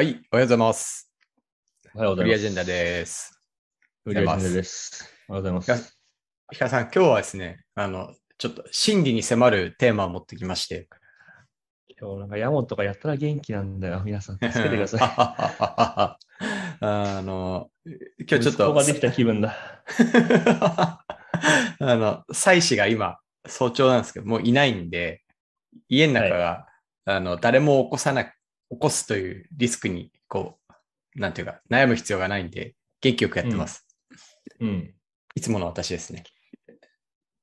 はい、おはようございます。おはようございます。フリアジェンダです。フリアジェンダです。おはようございます。ひかさん、今日はですね、あの、ちょっと真理に迫るテーマを持ってきまして。今日なんかヤモンとかやったら元気なんだよ。皆さん、助けてください。あの、今日ちょっと。ができた気分だ。あの、妻子が今、早朝なんですけど、もういないんで、家の中が、はい、あの誰も起こさなく起こすというリスクに、こう、なんていうか、悩む必要がないんで、元気よくやってます。うん。うん、いつもの私ですね。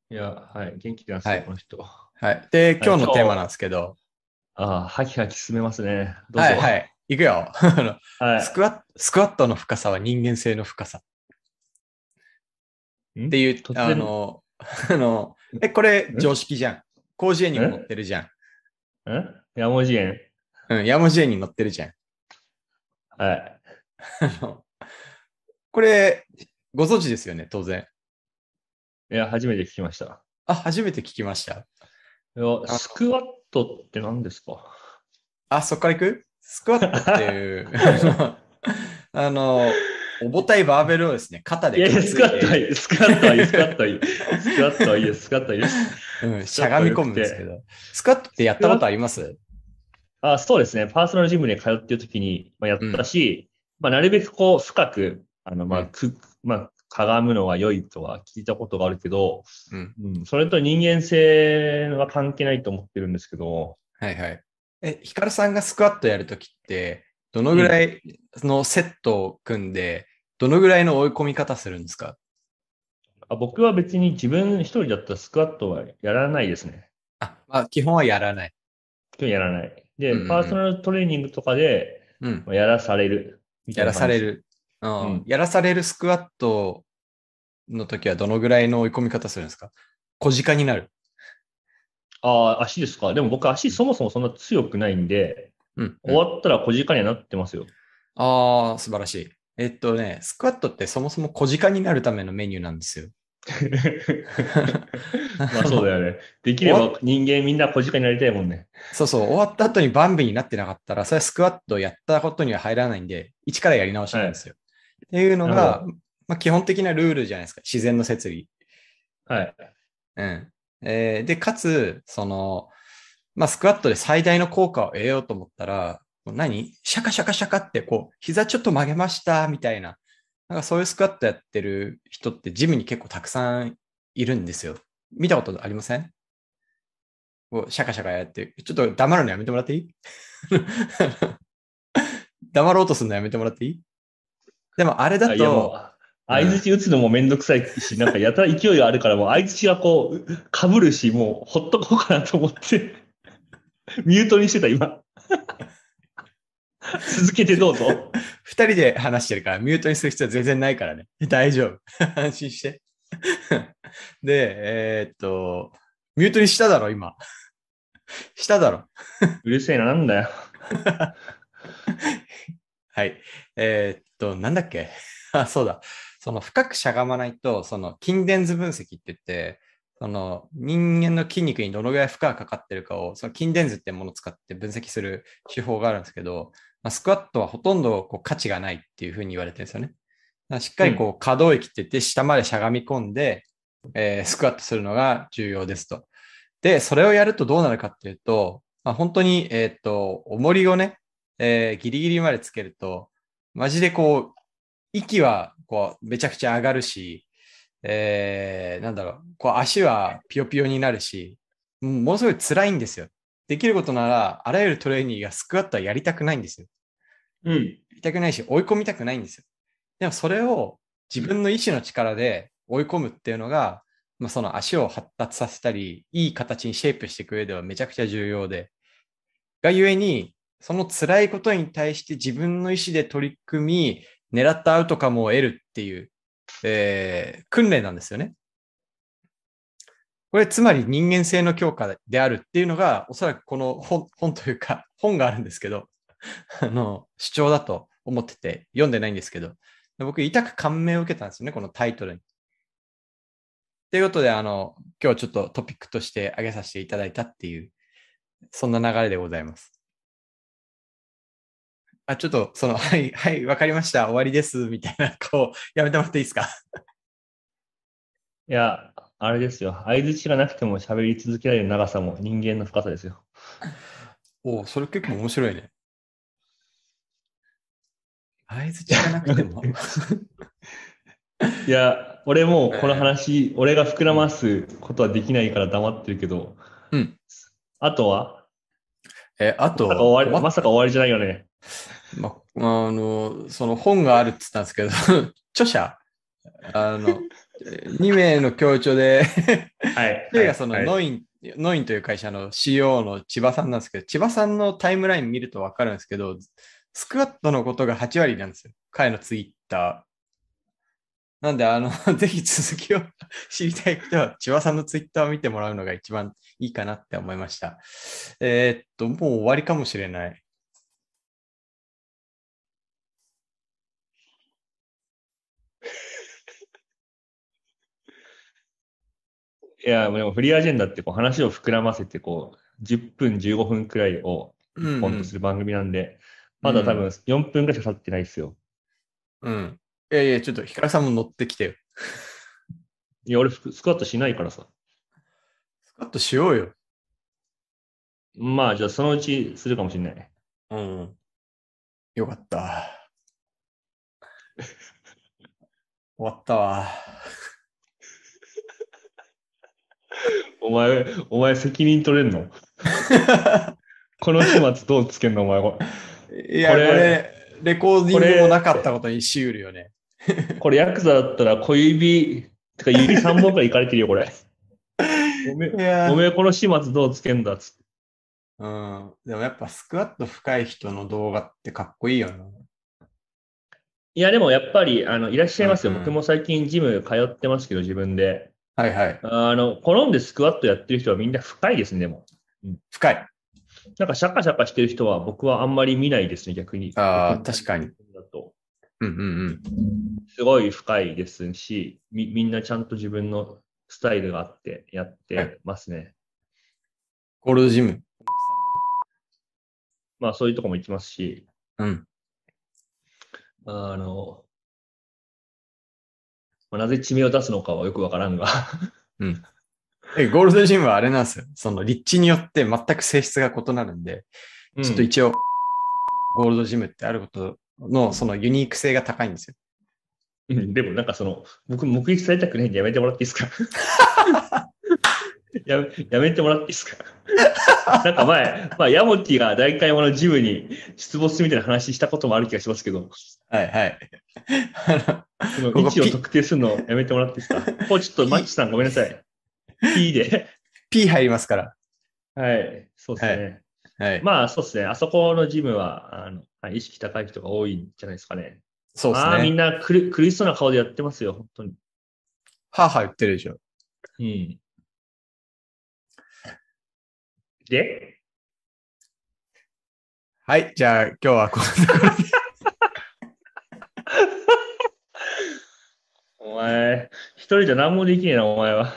いや、はい、元気なんですよ、はい、この人。はい。で、今日のテーマなんですけど。ああ、はきはき進めますね。どうぞ。はい、はい。いくよ はい、スクワット。スクワットの深さは人間性の深さ。っていう、あの、あの、え、これ常識じゃん。広辞苑にも載ってるじゃん。んや、文字園うん、ヤムジェに乗ってるじゃん。はい。あの、これ、ご存知ですよね、当然。いや、初めて聞きました。あ、初めて聞きました。いや、スクワットって何ですかあ、そっから行くスクワットっていう、あの、重たいバーベルをですね、肩でい。や、スクワットはいい、スクワットはいい、スクワットはいい、スクワットはいい、スクワットいい。うん、しゃがみ込むんですけど。スクワットってやったことありますあそうですね。パーソナルジムに通ってる時に、まあ、やったし、うん、まあ、なるべくこう、深く、あの、まあ、く、うん、まあ、かがむのは良いとは聞いたことがあるけど、うん、うん、それと人間性は関係ないと思ってるんですけど。はいはい。え、ヒカルさんがスクワットやるときって、どのぐらいのセットを組んで、どのぐらいの追い込み方するんですかあ僕は別に自分一人だったらスクワットはやらないですね。あ、まあ、基本はやらない。基本やらない。で、うんうん、パーソナルトレーニングとかで、うやらされるやらされる、うん。やらされるスクワットの時はどのぐらいの追い込み方するんですか小鹿になる。ああ、足ですか。でも僕、足そもそもそんな強くないんで、うん、終わったら小鹿にはなってますよ。ああ、素晴らしい。えっとね、スクワットってそもそも小鹿になるためのメニューなんですよ。まあそうだよね。できれば人間みんな小鹿になりたいもんね。そうそう、終わった後にバンビになってなかったら、それはスクワットやったことには入らないんで、一からやり直しなんですよ。はい、っていうのが、まあ、基本的なルールじゃないですか、自然の摂理。はい。うん。えー、で、かつ、その、まあ、スクワットで最大の効果を得ようと思ったら、何シャカシャカシャカって、こう、膝ちょっと曲げました、みたいな。なんかそういうスクワットやってる人ってジムに結構たくさんいるんですよ。見たことありませんこうシャカシャカやって、ちょっと黙るのやめてもらっていい 黙ろうとするのやめてもらっていいでもあれだと、相づち打つのもめんどくさいし、なんかやたら勢いがあるから、もう相づちはこう、かぶるし、もうほっとこうかなと思って、ミュートにしてた、今。続けてどうぞ。二人で話してるから、ミュートにする必要全然ないからね。大丈夫。安心して。で、えー、っと、ミュートにしただろ、今。しただろ。うるせえな、なんだよ。はい。えー、っと、なんだっけあ、そうだ。その深くしゃがまないと、その筋電図分析って言って、その人間の筋肉にどのぐらい負荷がかかってるかを、その筋電図ってものを使って分析する手法があるんですけど、まあ、スクワットはほとんどこう価値がないっていうふうに言われてるんですよね。しっかりこう可動域って言って下までしゃがみ込んで、うん、えー、スクワットするのが重要ですと。で、それをやるとどうなるかっていうと、まあ、本当に、えっ、と、重りをね、えー、ギリギリまでつけると、マジでこう、息はこうめちゃくちゃ上がるし、えー、なんだろう、こう足はピヨピヨになるし、ものすごい辛いんですよ。できることなら、あらゆるトレーニングがスクワットはやりたくないんですよ。うん。痛くないし、追い込みたくないんですよ。でもそれを自分の意志の力で追い込むっていうのが、まあ、その足を発達させたり、いい形にシェイプしていく上ではめちゃくちゃ重要で、がゆえに、その辛いことに対して自分の意思で取り組み、狙ったアウトカムを得るっていう、えー、訓練なんですよね。これ、つまり人間性の強化であるっていうのが、おそらくこの本本というか、本があるんですけど、あの、主張だと思ってて、読んでないんですけど、僕、痛く感銘を受けたんですよね、このタイトルに。ということで、あの、今日ちょっとトピックとして挙げさせていただいたっていう、そんな流れでございます。あ、ちょっと、その、はい、はい、わかりました、終わりです、みたいな、こう、やめてもらっていいですか。いや、あれですよ。相づちがなくても喋り続けられる長さも人間の深さですよ。おお、それ結構面白いね。相づちじゃなくても。いや、俺もこの話、えー、俺が膨らますことはできないから黙ってるけど、うん。あとはえあとは、まさか終わりじゃないよね。ま、あの、その本があるって言ったんですけど、著者、あの、2 名の協調ではい。で、人がその、ノイン、ノインという会社の CO の千葉さんなんですけど、千葉さんのタイムライン見るとわかるんですけど、スクワットのことが8割なんですよ。彼のツイッター。なんで、あの、ぜひ続きを知りたい人は、千葉さんのツイッターを見てもらうのが一番いいかなって思いました。えー、っと、もう終わりかもしれない。いや、でもフリーアジェンダってこう話を膨らませてこう、10分、15分くらいをコンとする番組なんで、まだ多分4分ぐらいしか経ってないですよ。うん。いやいや、ちょっとヒカルさんも乗ってきてよ。いや、俺スクワットしないからさ。スクワットしようよ。まあ、じゃあそのうちするかもしれない。うん。よかった。終わったわ。お前、お前責任取れんの この始末どうつけんのお前。いや、これ、レコーディングもなかったことにしうるよね。これ、ヤクザだったら小指、てか指3本くらい行かれてるよ、これ。おめおめこの始末どうつけんだっつって。うん。でもやっぱスクワット深い人の動画ってかっこいいよな、いや、でもやっぱり、あの、いらっしゃいますよ。うん、僕も最近ジム通ってますけど、自分で。はいはい。あの、転んでスクワットやってる人はみんな深いですね、でも。うん、深い。なんかシャカシャカしてる人は僕はあんまり見ないですね、逆に。ああ、確かに。うんうんうん。すごい深いですし、み、みんなちゃんと自分のスタイルがあってやってますね。ゴールドジム。まあそういうとこも行きますし。うん。あの、まあ、なぜ地名を出すのかはよくわからんがうん。ゴールドジムはあれなんですよ。その立地によって全く性質が異なるんで、ちょっと一応、ゴールドジムってあることのそのユニーク性が高いんですよ。うん、でもなんかその、僕、目撃されたくないんでやめてもらっていいですか ややめてもらっていいですか なんか前、まあ、ヤモティが大会のジムに出没するみたいな話したこともある気がしますけど。はいはい。その位置を特定するのやめてもらっていいですかもうちょっとマッチさんごめんなさい。P で。P 入りますから。はい、そうですね。はい。はい、まあ、そうですね。あそこのジムは、あの、意識高い人が多いんじゃないですかね。そうですね。あみんな苦苦しそうな顔でやってますよ、本当に。はは言ってるでしょ。うん。ではい、じゃあ今日はこんな感じ。お前、一人じゃ何もできねえな、お前は。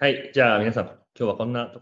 はい、じゃあ皆さん、今日はこんな